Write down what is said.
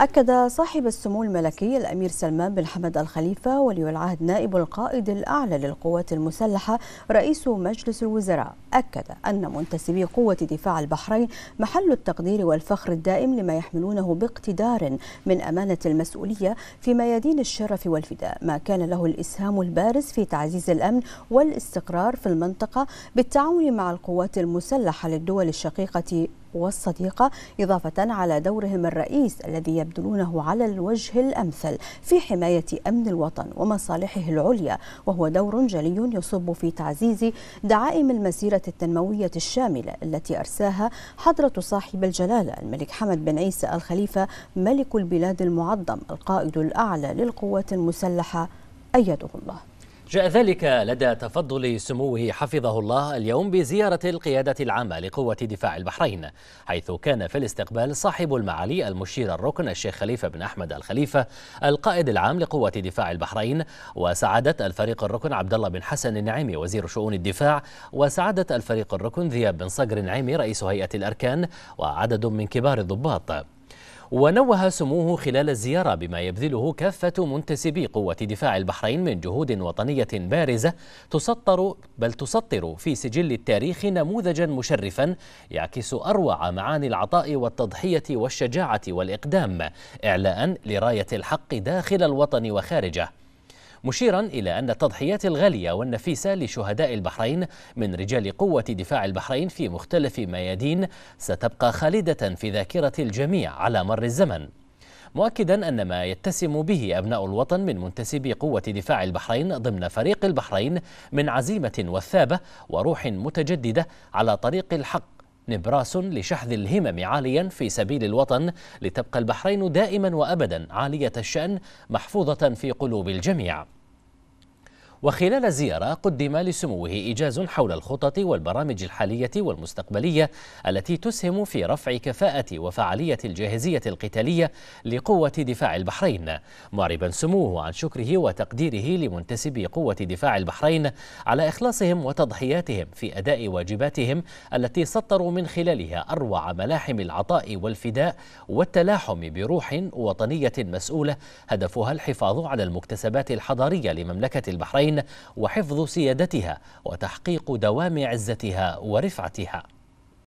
أكد صاحب السمو الملكي الأمير سلمان بن حمد الخليفة ولي العهد نائب القائد الأعلى للقوات المسلحة رئيس مجلس الوزراء أكد أن منتسبي قوة دفاع البحرين محل التقدير والفخر الدائم لما يحملونه باقتدار من أمانة المسؤولية في ميادين الشرف والفداء ما كان له الإسهام البارز في تعزيز الأمن والاستقرار في المنطقة بالتعاون مع القوات المسلحة للدول الشقيقة والصديقة إضافة على دورهم الرئيس الذي يبذلونه على الوجه الأمثل في حماية أمن الوطن ومصالحه العليا وهو دور جلي يصب في تعزيز دعائم المسيرة التنموية الشاملة التي أرساها حضرة صاحب الجلالة الملك حمد بن عيسى الخليفة ملك البلاد المعظم القائد الأعلى للقوات المسلحة أيده الله جاء ذلك لدى تفضل سموه حفظه الله اليوم بزيارة القيادة العامة لقوة دفاع البحرين حيث كان في الاستقبال صاحب المعالي المشير الركن الشيخ خليفة بن أحمد الخليفة القائد العام لقوة دفاع البحرين وسعادة الفريق الركن عبد الله بن حسن النعيمي وزير شؤون الدفاع وسعادة الفريق الركن ذياب بن صقر النعيمي رئيس هيئة الأركان وعدد من كبار الضباط ونوه سموه خلال الزيارة بما يبذله كافة منتسبي قوة دفاع البحرين من جهود وطنية بارزة تسطر بل تسطر في سجل التاريخ نموذجا مشرفا يعكس أروع معاني العطاء والتضحية والشجاعة والإقدام إعلاء لراية الحق داخل الوطن وخارجه مشيرا إلى أن التضحيات الغالية والنفيسة لشهداء البحرين من رجال قوة دفاع البحرين في مختلف ميادين ستبقى خالدة في ذاكرة الجميع على مر الزمن مؤكدا أن ما يتسم به أبناء الوطن من منتسبي قوة دفاع البحرين ضمن فريق البحرين من عزيمة وثابة وروح متجددة على طريق الحق نبراس لشحذ الهمم عاليا في سبيل الوطن لتبقى البحرين دائما وأبدا عالية الشأن محفوظة في قلوب الجميع وخلال الزيارة قدم لسموه إيجاز حول الخطط والبرامج الحالية والمستقبلية التي تسهم في رفع كفاءة وفعالية الجاهزية القتالية لقوة دفاع البحرين معربا سموه عن شكره وتقديره لمنتسبي قوة دفاع البحرين على إخلاصهم وتضحياتهم في أداء واجباتهم التي سطروا من خلالها أروع ملاحم العطاء والفداء والتلاحم بروح وطنية مسؤولة هدفها الحفاظ على المكتسبات الحضارية لمملكة البحرين وحفظ سيادتها وتحقيق دوام عزتها ورفعتها